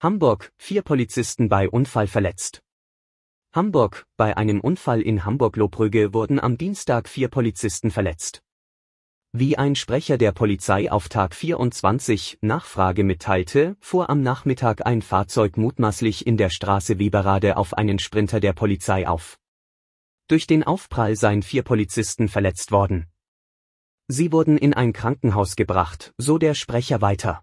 Hamburg, vier Polizisten bei Unfall verletzt. Hamburg, bei einem Unfall in Hamburg-Lobrügge wurden am Dienstag vier Polizisten verletzt. Wie ein Sprecher der Polizei auf Tag 24 Nachfrage mitteilte, fuhr am Nachmittag ein Fahrzeug mutmaßlich in der Straße Weberade auf einen Sprinter der Polizei auf. Durch den Aufprall seien vier Polizisten verletzt worden. Sie wurden in ein Krankenhaus gebracht, so der Sprecher weiter